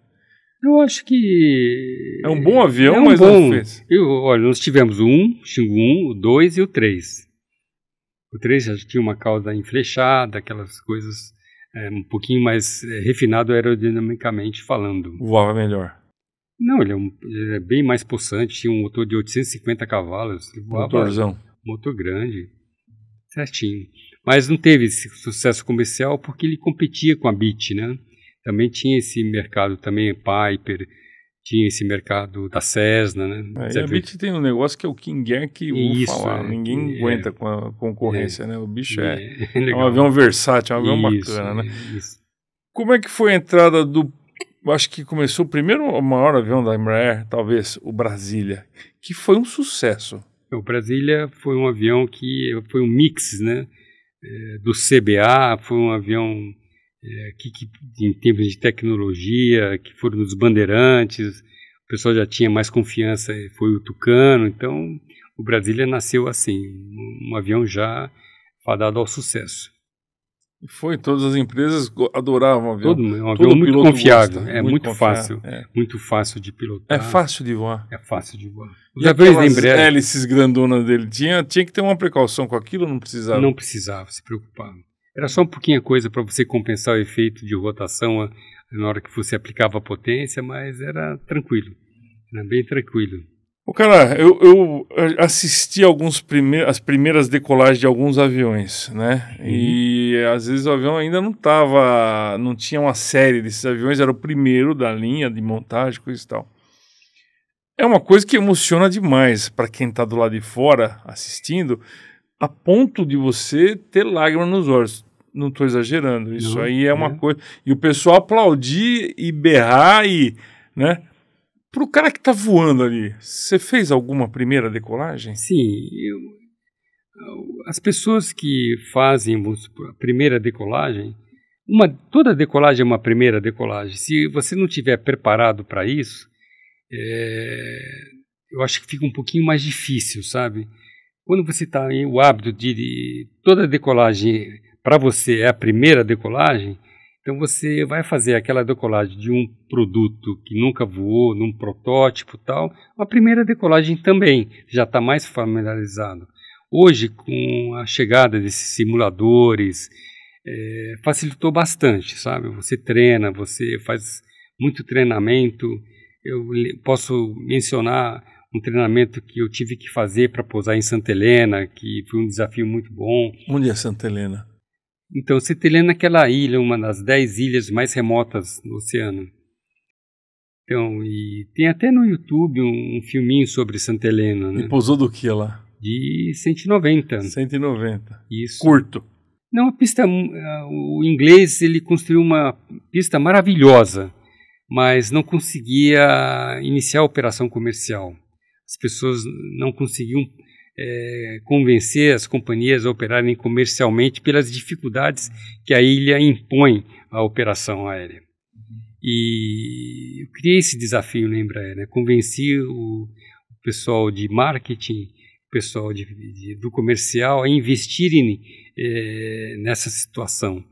Eu acho que. É um bom avião, é um mas bom. não fez. Eu, olha, nós tivemos o 1, Xingu 1, o 2 e o 3. O 3 já tinha uma cauda enflechada, aquelas coisas é, um pouquinho mais é, refinado aerodinamicamente falando. Voava melhor. Não, ele é, um, ele é bem mais possante, tinha um motor de 850 cavalos. Motorzão. Motor grande, certinho. Mas não teve esse sucesso comercial porque ele competia com a Beat, né? Também tinha esse mercado, também é Piper, tinha esse mercado da Cessna, né? É, a Beat tem um negócio que é o King Air que vou falar, é, ninguém é, aguenta com a concorrência, é. né? O bicho é, é, um avião versátil, um avião isso, bacana, né? É, Como é que foi a entrada do eu acho que começou o primeiro maior avião da Embraer, talvez, o Brasília, que foi um sucesso. O Brasília foi um avião que foi um mix, né? É, do CBA, foi um avião é, que, que, em termos de tecnologia, que foram dos bandeirantes, o pessoal já tinha mais confiança, foi o Tucano, então o Brasília nasceu assim, um, um avião já fadado ao sucesso. Foi, todas as empresas adoravam o avião. Todo, é um avião muito confiável, gosta, né? é muito, muito fácil, é. muito fácil de pilotar. É fácil de voar. É fácil de voar. Os e aviões da Embraer... hélices grandonas dele, tinha, tinha que ter uma precaução com aquilo não precisava? Não precisava se preocupar. Era só um pouquinho a coisa para você compensar o efeito de rotação na hora que você aplicava a potência, mas era tranquilo, era bem tranquilo. O cara, eu, eu eh, assisti alguns as primeiras decolagens de alguns aviões, né? Uhum. E às vezes o avião ainda não tava, não tinha uma série desses aviões, era o primeiro da linha de montagem, coisa e tal. É uma coisa que emociona demais para quem está do lado de fora assistindo, a ponto de você ter lágrimas nos olhos. Não estou exagerando, isso não, aí é uma é. coisa. E o pessoal aplaudir e berrar e, né? Para o cara que está voando ali, você fez alguma primeira decolagem? Sim, eu, as pessoas que fazem a primeira decolagem, uma, toda decolagem é uma primeira decolagem. Se você não tiver preparado para isso, é, eu acho que fica um pouquinho mais difícil, sabe? Quando você está em o hábito de, de toda decolagem para você é a primeira decolagem, então você vai fazer aquela decolagem de um produto que nunca voou, num protótipo tal, uma primeira decolagem também, já está mais familiarizado. Hoje, com a chegada desses simuladores, é, facilitou bastante, sabe? Você treina, você faz muito treinamento. Eu posso mencionar um treinamento que eu tive que fazer para pousar em Santa Helena, que foi um desafio muito bom. Onde é Santa Helena? Então, Cetelena é aquela ilha, uma das dez ilhas mais remotas do oceano. Então, e tem até no YouTube um, um filminho sobre Santa Helena, né? E pousou do que lá? De 190. 190. Isso. Curto. Não, a pista, o inglês ele construiu uma pista maravilhosa, mas não conseguia iniciar a operação comercial. As pessoas não conseguiam é, convencer as companhias a operarem comercialmente pelas dificuldades que a ilha impõe à operação aérea. E eu criei esse desafio na né, Embraer, né? convenci o, pessoal de marketing, o pessoal de, de, do comercial a investirem é, nessa situação,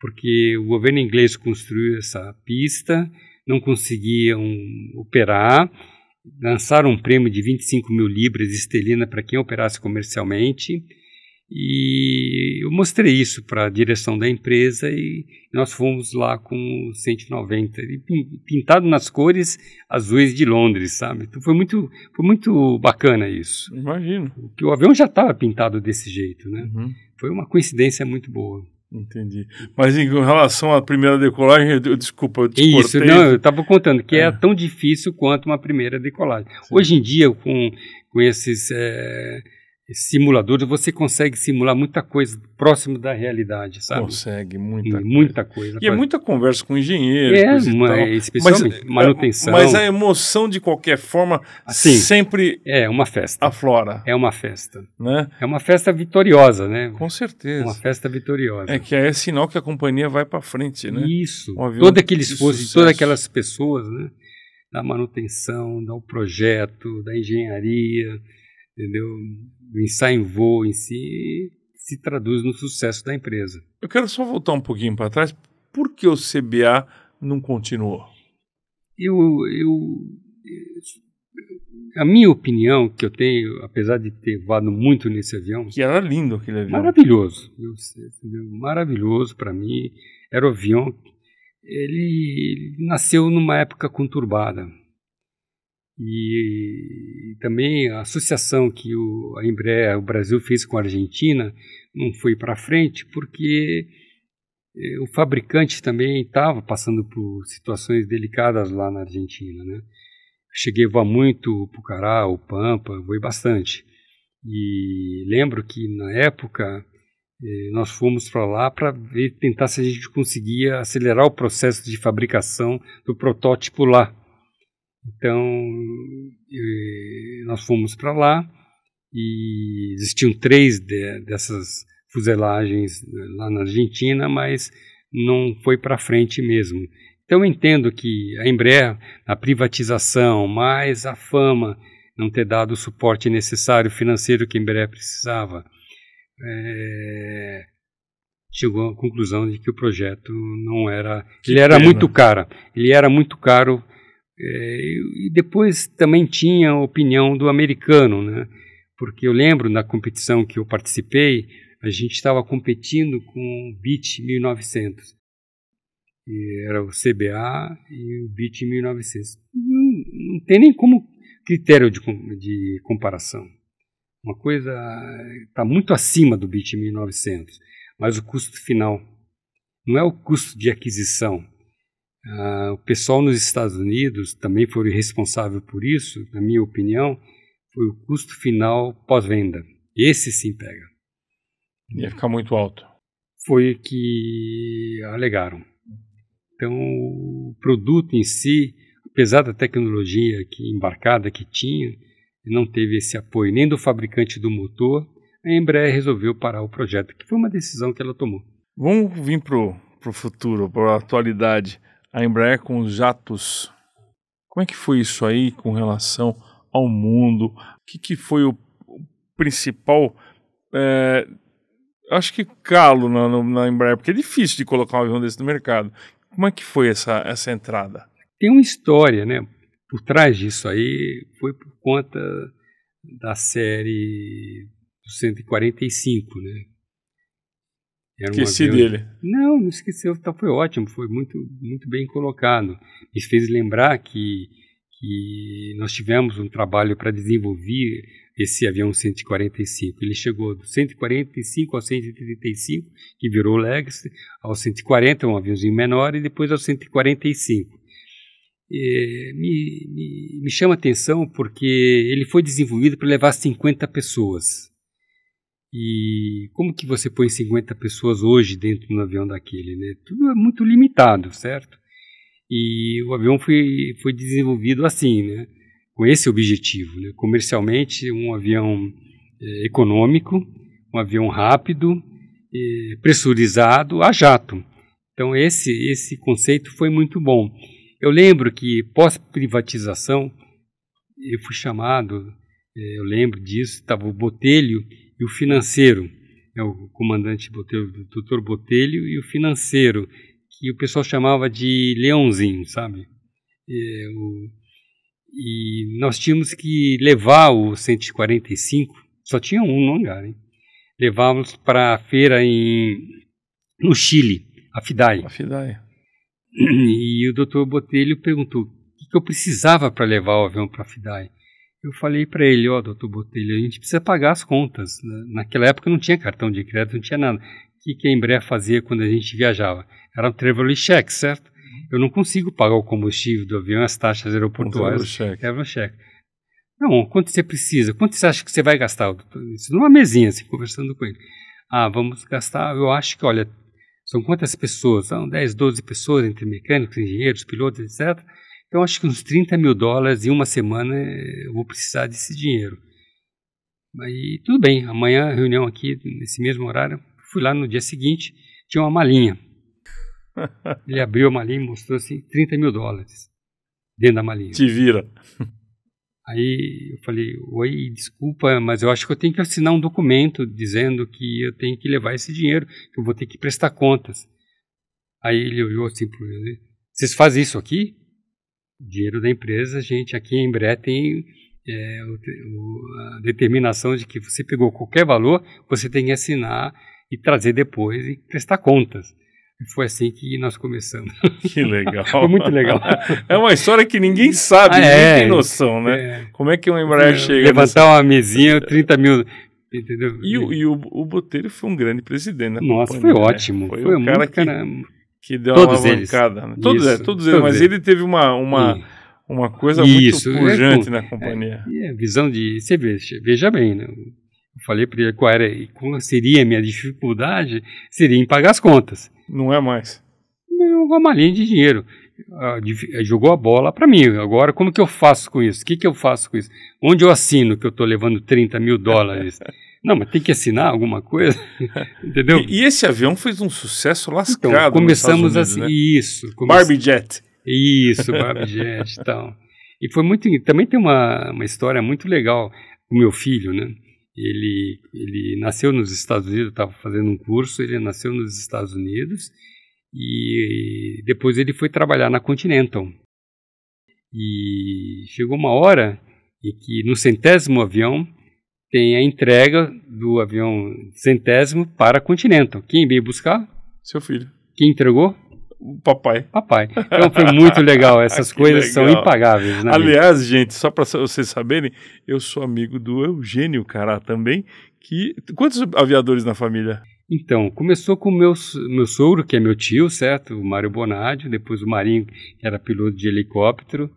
porque o governo inglês construiu essa pista, não conseguiam operar, lançaram um prêmio de 25 mil libras de estelina para quem operasse comercialmente. E eu mostrei isso para a direção da empresa e nós fomos lá com 190, pintado nas cores azuis de Londres, sabe? Então foi muito, foi muito bacana isso. Imagino. Que o avião já estava pintado desse jeito, né? Uhum. Foi uma coincidência muito boa. Entendi. Mas em relação à primeira decolagem, eu, desculpa, eu te Isso, não, eu estava contando que é. é. tão difícil quanto uma primeira decolagem. Sim. Hoje em dia, com, com esses é, simuladores, você consegue simular muita coisa próximo da realidade, sabe? Consegue, muita e, coisa. Muita coisa. E é muita conversa com engenheiros É, uma, é, especialmente mas, é, manutenção. Mas a emoção, de qualquer forma, assim, sempre é uma festa. aflora. É uma festa. Né? É uma festa vitoriosa, né? Com certeza. É uma festa vitoriosa. É que é sinal que a companhia vai para frente, né? Isso. Um Todo aquele esforço de todas aquelas pessoas, né? Da manutenção, do projeto, da engenharia, entendeu? do ensaio em voo em si se traduz no sucesso da empresa. Eu quero só voltar um pouquinho para trás. Por que o CBA não continuou? Eu, eu, a minha opinião que eu tenho, apesar de ter voado muito nesse avião, que era lindo aquele avião, maravilhoso, maravilhoso para mim. Era o avião. Ele, ele nasceu numa época conturbada e, também a associação que o, a Embraer, o Brasil fez com a Argentina não foi para frente porque eh, o fabricante também estava passando por situações delicadas lá na Argentina, né? Cheguei a voar muito Pucará, o Pampa, voei bastante. E lembro que na época eh, nós fomos para lá para tentar se a gente conseguia acelerar o processo de fabricação do protótipo lá. Então, nós fomos para lá e existiam três de, dessas fuselagens né, lá na Argentina, mas não foi para frente mesmo. Então, eu entendo que a Embraer, a privatização, mais a fama, não ter dado o suporte necessário financeiro que a Embraer precisava, é, chegou à conclusão de que o projeto não era. Que ele era pena. muito caro. Ele era muito caro é, e depois também tinha a opinião do americano, né? porque eu lembro na competição que eu participei, a gente estava competindo com o BIT 1900. E era o CBA e o BIT 1900. Não, não tem nem como critério de, de comparação. Uma coisa está muito acima do BIT 1900, mas o custo final não é o custo de aquisição, Uh, o pessoal nos Estados Unidos também foi responsável por isso, na minha opinião, foi o custo final pós-venda. Esse sim pega. Ia ficar muito alto. Foi o que alegaram. Então, o produto em si, apesar da tecnologia que embarcada que tinha, não teve esse apoio nem do fabricante do motor, a Embraer resolveu parar o projeto, que foi uma decisão que ela tomou. Vamos vir para o futuro, para a atualidade a Embraer com os jatos. Como é que foi isso aí com relação ao mundo? O que, que foi o principal? É, acho que calo na, na, Embraer, porque é difícil de colocar um avião desse no mercado. Como é que foi essa, essa entrada? Tem uma história, né? Por trás disso aí foi por conta da série 145, né? Era Esqueci dele. Não, não esqueceu, tá, foi ótimo, foi muito, muito bem colocado. Me fez lembrar que, que nós tivemos um trabalho para desenvolver esse avião 145. Ele chegou do 145 ao 135, que virou Legacy, ao 140, um aviãozinho menor, e depois ao 145. É, me, me, me chama atenção porque ele foi desenvolvido para levar 50 pessoas. E como que você põe 50 pessoas hoje dentro de um avião daquele, né? Tudo é muito limitado, certo? E o avião foi, foi desenvolvido assim, né? Com esse objetivo, né? Comercialmente, um avião é, econômico, um avião rápido, é, pressurizado a jato. Então esse esse conceito foi muito bom. Eu lembro que pós privatização eu fui chamado, é, eu lembro disso, estava o Botelho e o financeiro. É o comandante Botelho, o doutor Botelho e o financeiro, que o pessoal chamava de leãozinho, sabe? É, o, e nós tínhamos que levar o 145, só tinha um no hangar, hein? levávamos para a feira em, no Chile, a FIDAI. A FIDAI. E o doutor Botelho perguntou o que, que eu precisava para levar o avião para a FIDAI eu falei para ele, ó, oh, doutor Botelho, a gente precisa pagar as contas. Né? Naquela época não tinha cartão de crédito, não tinha nada. O que, que a Embraer fazia quando a gente viajava? Era um travel check, certo? Uhum. Eu não consigo pagar o combustível do avião, as taxas aeroportuárias. Um travel check. Não, quanto você precisa? Quanto você acha que você vai gastar? Isso numa mesinha, assim, conversando com ele. Ah, vamos gastar, eu acho que, olha, são quantas pessoas? São 10, 12 pessoas, entre mecânicos, engenheiros, pilotos, etc. Então, acho que uns 30 mil dólares em uma semana eh, eu vou precisar desse dinheiro. E tudo bem, amanhã reunião aqui, nesse mesmo horário. Fui lá no dia seguinte, tinha uma malinha. Ele abriu a malinha e mostrou assim: 30 mil dólares dentro da malinha. Te vira. Aí eu falei: Oi, desculpa, mas eu acho que eu tenho que assinar um documento dizendo que eu tenho que levar esse dinheiro, que eu vou ter que prestar contas. Aí ele olhou assim para Vocês fazem isso aqui? dinheiro da empresa, a gente aqui em Embraer tem é, o, o, a determinação de que você pegou qualquer valor, você tem que assinar e trazer depois e prestar contas. E foi assim que nós começamos. Que legal. foi muito legal. É uma história que ninguém sabe, ah, é. ninguém é, tem noção, né? É, Como é que um Embraer chega... Levantar nessa... uma mesinha, 30 mil... Entendeu? E, e o, o Botelho foi um grande presidente. Né? Nossa, foi né? ótimo. Foi, foi um cara, cara que que deu todos uma alavancada. Né? Todos, é, todos, todos eles, mas ele teve uma, uma, uma coisa Isso, muito é pujante é, na companhia. É, visão de. Você veja, veja bem, né? Eu falei para ele qual, era, qual seria a minha dificuldade, seria em pagar as contas. Não é mais. É uma malinha de dinheiro. Ah, eh, jogou a bola para mim. Agora, como que eu faço com isso? O que, que eu faço com isso? Onde eu assino que eu estou levando 30 mil dólares? Não, mas tem que assinar alguma coisa, entendeu? E, e, esse avião fez um sucesso então, lascado. Então, começamos assim, né? isso. Come... Barbie Jet. Isso, Barbie Jet e então. tal. E foi muito. Também tem uma, uma história muito legal com meu filho, né? Ele, ele nasceu nos Estados Unidos, estava fazendo um curso, ele nasceu nos Estados Unidos e, e depois ele foi trabalhar na Continental. E chegou uma hora em que no centésimo avião tem a entrega do avião centésimo para a Continental. Quem veio buscar? Seu filho. Quem entregou? O papai. Papai. Então foi muito legal. Essas ah, coisas legal. são impagáveis, né? Aliás, gente, só para vocês saberem, eu sou amigo do Eugênio Cará também. Que... Quantos aviadores na família? Então, começou com meu, meu sogro, que é meu tio, certo? O Mário Bonadio, depois o Marinho, que era piloto de helicóptero.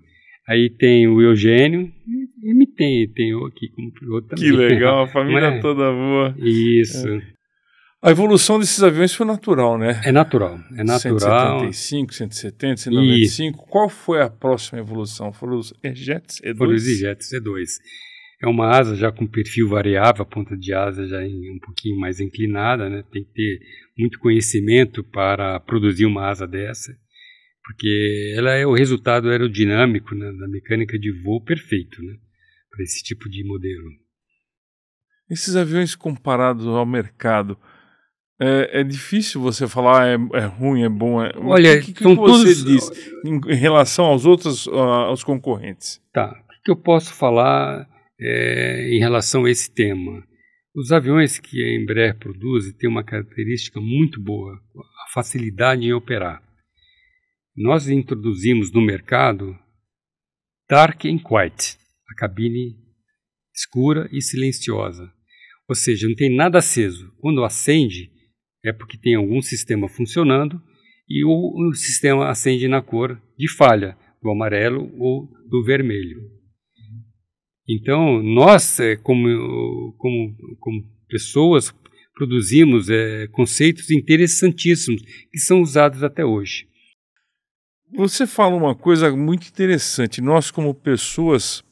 Aí tem o Eugênio e me tem, tem eu aqui como piloto também. Que legal, a família é? toda boa. Isso. É. A evolução desses aviões foi natural, né? É natural, é natural. 175, 170, 195. E... Qual foi a próxima evolução? Foram os Jets E2? Foram os Jets E2. É uma asa já com perfil variável, a ponta de asa já em, um pouquinho mais inclinada, né? Tem que ter muito conhecimento para produzir uma asa dessa porque ela é o resultado aerodinâmico né, da mecânica de voo perfeito né, para esse tipo de modelo. Esses aviões comparados ao mercado, é, é difícil você falar ah, é, é ruim, é bom. É... Olha, o que, que, que você todos... diz em, em, relação aos outros, uh, aos concorrentes? Tá, o que eu posso falar é, em relação a esse tema? Os aviões que a Embraer produz têm uma característica muito boa, a facilidade em operar nós introduzimos no mercado Dark and Quiet, a cabine escura e silenciosa. Ou seja, não tem nada aceso. Quando acende, é porque tem algum sistema funcionando e o, o sistema acende na cor de falha, do amarelo ou do vermelho. Então, nós, é, como, como, como pessoas, produzimos é, conceitos interessantíssimos que são usados até hoje. Você fala uma coisa muito interessante. Nós, como pessoas,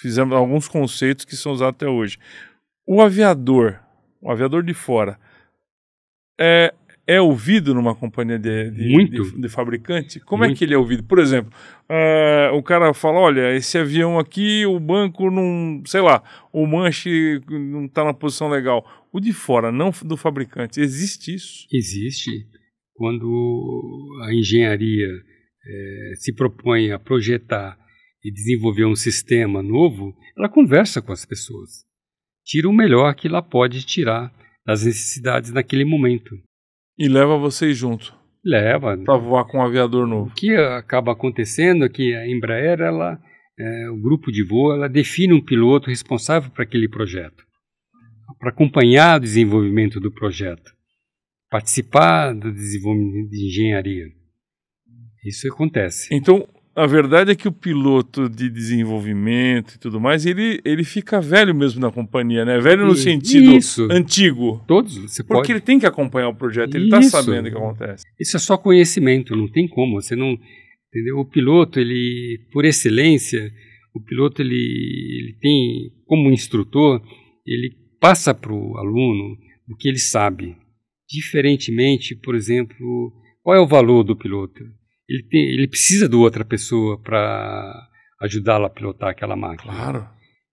fizemos alguns conceitos que são usados até hoje. O aviador, o aviador de fora, é, é ouvido numa companhia de, de, de, de fabricante? Como é Muito. é que ele é ouvido? Por exemplo, eh, o cara fala: olha, esse avião aqui, o banco não, sei lá, o manche não está na posição legal. O de fora, não do fabricante, existe isso? Existe quando a engenharia é, se propõe a projetar e desenvolver um sistema novo, ela conversa com as pessoas, tira o melhor que ela pode tirar das necessidades naquele momento. E leva vocês junto. Leva. Para voar com um aviador novo. O que acaba acontecendo é que a Embraer, ela, é, o grupo de voo, ela define um piloto responsável para aquele projeto, para acompanhar o desenvolvimento do projeto participar do desenvolvimento de engenharia. Isso acontece. Então, a verdade é que o piloto de desenvolvimento e tudo mais, ele, ele fica velho mesmo na companhia, né? Velho no sentido Isso. antigo. Todos, você Porque pode. ele tem que acompanhar o projeto, ele está sabendo o que acontece. Isso é só conhecimento, não tem como. Você não, entendeu? O piloto, ele, por excelência, o piloto ele, ele tem como instrutor, ele passa para o aluno o que ele sabe diferentemente, por exemplo, qual é o valor do piloto? Ele, tem, ele precisa de outra pessoa para ajudá-lo a pilotar aquela máquina. Claro.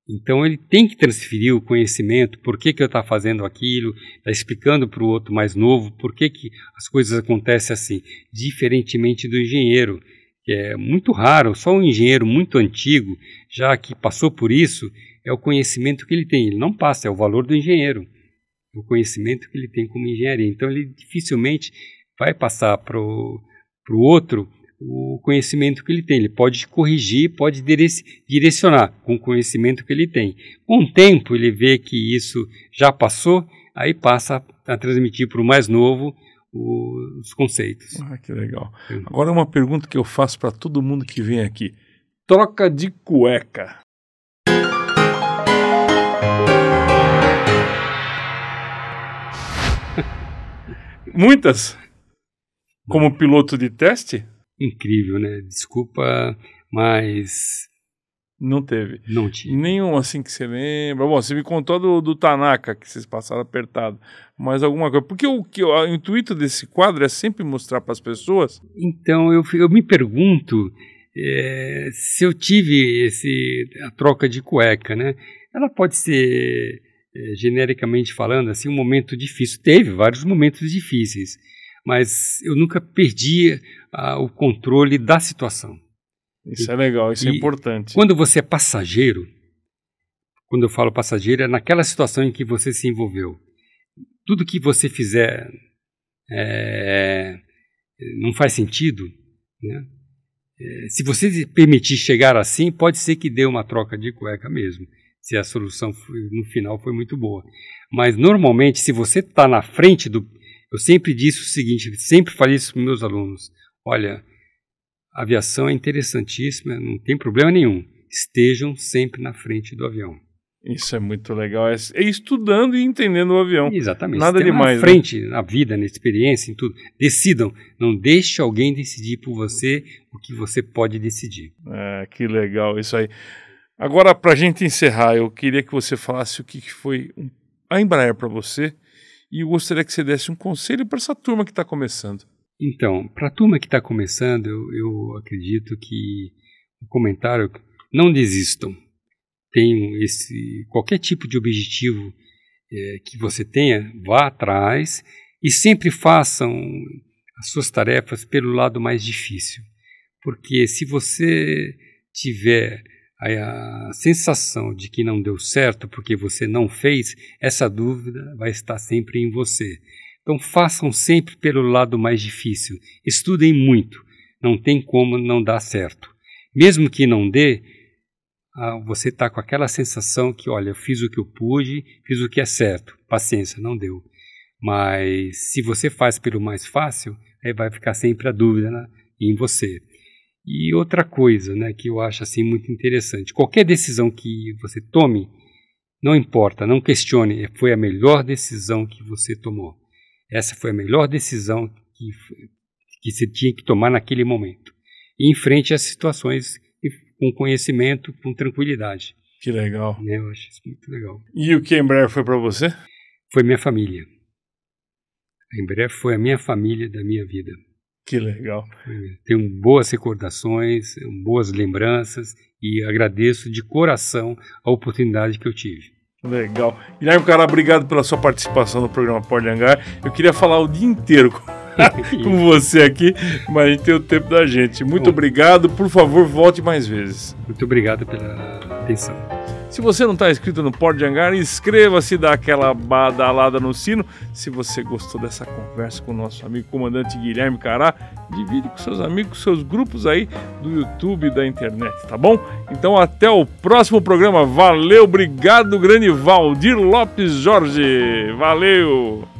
Então ele tem que transferir o conhecimento, por que, que eu estou tá fazendo aquilo, está explicando para o outro mais novo por que, que as coisas acontecem assim, diferentemente do engenheiro, que é muito raro, só um engenheiro muito antigo, já que passou por isso, é o conhecimento que ele tem, ele não passa, é o valor do engenheiro o conhecimento que ele tem como engenharia. Então, ele dificilmente vai passar para o outro o conhecimento que ele tem. Ele pode corrigir, pode direcionar com o conhecimento que ele tem. Com o tempo, ele vê que isso já passou, aí passa a transmitir para o mais novo os conceitos. Ah, que legal. Uhum. Agora, uma pergunta que eu faço para todo mundo que vem aqui: troca de cueca. muitas, como piloto de teste. Incrível, né? Desculpa, mas. Não teve. Não tinha. Nenhum assim que você lembra. Bom, você me contou do, do Tanaka, que vocês passaram apertado. Mas alguma coisa. Porque o, que, o intuito desse quadro é sempre mostrar para as pessoas. Então, eu, eu me pergunto é, se eu tive esse, a troca de cueca, né? Ela pode ser é, genericamente falando, assim, um momento difícil. Teve vários momentos difíceis, mas eu nunca perdi o controle da situação. Isso e, é legal, isso é importante. Quando você é passageiro, quando eu falo passageiro, é naquela situação em que você se envolveu. Tudo que você fizer é, não faz sentido, né? É, se você permitir chegar assim, pode ser que dê uma troca de cueca mesmo se a solução no final foi muito boa. Mas normalmente, se você está na frente do. Eu sempre disse o seguinte, sempre falei isso para meus alunos: olha, a aviação é interessantíssima, não tem problema nenhum. Estejam sempre na frente do avião. Isso é muito legal. É, é estudando e entendendo o avião. Exatamente. Nada demais. Na né? frente, né? na vida, na experiência, em tudo. Decidam. Não deixe alguém decidir por você o que você pode decidir. É, que legal isso aí. Agora, para a gente encerrar, eu queria que você falasse o que foi a Embraer para você e eu gostaria que você desse um conselho para essa turma que está começando. Então, para a turma que está começando, eu, eu, acredito que o comentário não desistam. Tenham esse qualquer tipo de objetivo é, que você tenha, vá atrás e sempre façam as suas tarefas pelo lado mais difícil, porque se você tiver a, a sensação de que não deu certo porque você não fez, essa dúvida vai estar sempre em você. Então façam sempre pelo lado mais difícil. Estudem muito. Não tem como não dar certo. Mesmo que não dê, você está com aquela sensação que, olha, eu fiz o que eu pude, fiz o que é certo. Paciência, não deu. Mas se você faz pelo mais fácil, aí vai ficar sempre a dúvida né, em você. E outra coisa, né, que eu acho assim muito interessante, qualquer decisão que você tome, não importa, não questione, é, foi a melhor decisão que você tomou. Essa foi a melhor decisão que, que você tinha que tomar naquele momento. E enfrente as situações com conhecimento, com tranquilidade. Que legal. Né, eu acho isso muito legal. E o que a Embraer foi para você? Foi minha família. A Embraer foi a minha família da minha vida. Que legal. Tenho boas recordações, boas lembranças e agradeço de coração a oportunidade que eu tive. Legal. Guilherme Cara, obrigado pela sua participação no programa Pode Hangar. Eu queria falar o dia inteiro com você aqui, mas a gente tem o tempo da gente. Muito Bom, obrigado. Por favor, volte mais vezes. Muito obrigado pela atenção. Se você não está inscrito no de Angar, inscreva-se, dá aquela badalada no sino. Se você gostou dessa conversa com o nosso amigo comandante Guilherme Cará, divide com seus amigos, seus grupos aí do YouTube e da internet, tá bom? Então até o próximo programa. Valeu, obrigado, grande Valdir Lopes Jorge. Valeu!